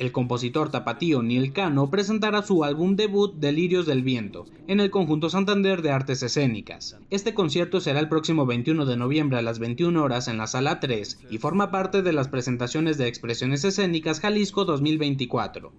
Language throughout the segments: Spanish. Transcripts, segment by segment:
El compositor tapatío Neil Cano presentará su álbum debut Delirios del Viento en el Conjunto Santander de Artes Escénicas. Este concierto será el próximo 21 de noviembre a las 21 horas en la Sala 3 y forma parte de las presentaciones de Expresiones Escénicas Jalisco 2024.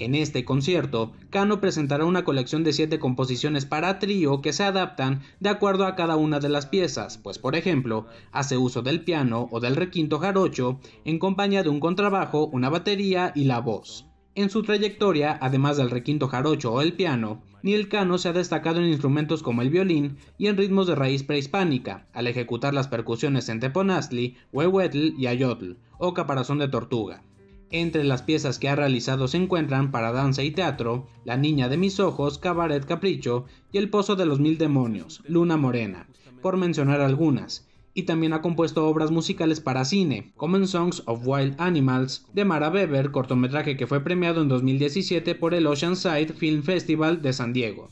En este concierto, Cano presentará una colección de 7 composiciones para trío que se adaptan de acuerdo a cada una de las piezas, pues por ejemplo, hace uso del piano o del requinto jarocho en compañía de un contrabajo, una batería y la voz. En su trayectoria, además del requinto jarocho o el piano, Neil Cano se ha destacado en instrumentos como el violín y en ritmos de raíz prehispánica, al ejecutar las percusiones en Teponastli, huehuetl y ayotl, o caparazón de tortuga. Entre las piezas que ha realizado se encuentran Para Danza y Teatro, La Niña de mis Ojos, Cabaret Capricho y El Pozo de los Mil Demonios, Luna Morena, por mencionar algunas. Y también ha compuesto obras musicales para cine, como Songs of Wild Animals, de Mara Weber, cortometraje que fue premiado en 2017 por el Oceanside Film Festival de San Diego.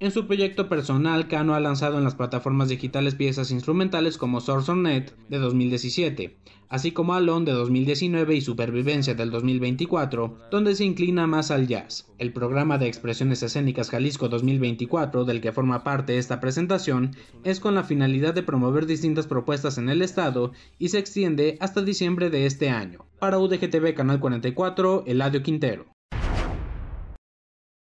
En su proyecto personal, Cano ha lanzado en las plataformas digitales piezas instrumentales como Net de 2017, así como Alon de 2019 y Supervivencia del 2024, donde se inclina más al jazz. El programa de expresiones escénicas Jalisco 2024, del que forma parte esta presentación, es con la finalidad de promover distintas propuestas en el estado y se extiende hasta diciembre de este año. Para UDGTV Canal 44, Eladio Quintero.